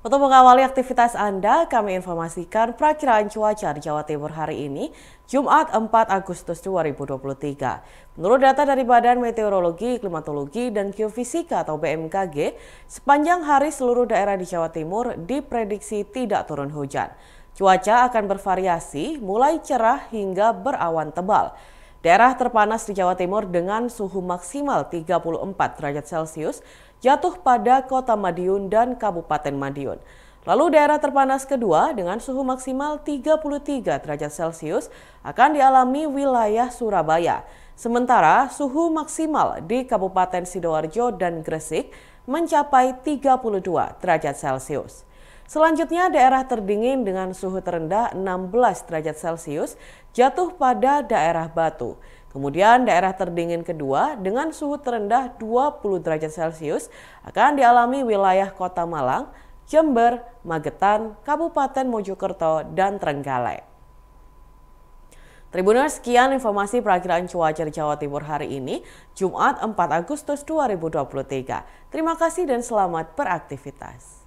Untuk mengawali aktivitas Anda, kami informasikan perakiraan cuaca di Jawa Timur hari ini, Jumat 4 Agustus 2023. Menurut data dari Badan Meteorologi, Klimatologi, dan Geofisika atau BMKG, sepanjang hari seluruh daerah di Jawa Timur diprediksi tidak turun hujan. Cuaca akan bervariasi mulai cerah hingga berawan tebal. Daerah terpanas di Jawa Timur dengan suhu maksimal 34 derajat Celcius jatuh pada Kota Madiun dan Kabupaten Madiun. Lalu daerah terpanas kedua dengan suhu maksimal 33 derajat Celcius akan dialami wilayah Surabaya. Sementara suhu maksimal di Kabupaten Sidoarjo dan Gresik mencapai 32 derajat Celcius. Selanjutnya, daerah terdingin dengan suhu terendah 16 derajat Celcius jatuh pada daerah Batu. Kemudian daerah terdingin kedua dengan suhu terendah 20 derajat Celcius akan dialami wilayah kota Malang, Jember, Magetan, Kabupaten Mojokerto, dan Trenggalek. Tribunnews. sekian informasi perakiraan cuaca di Jawa Timur hari ini, Jumat 4 Agustus 2023. Terima kasih dan selamat beraktivitas.